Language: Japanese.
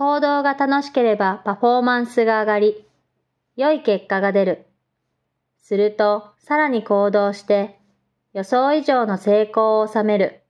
行動が楽しければパフォーマンスが上がり、良い結果が出る。すると、さらに行動して、予想以上の成功を収める。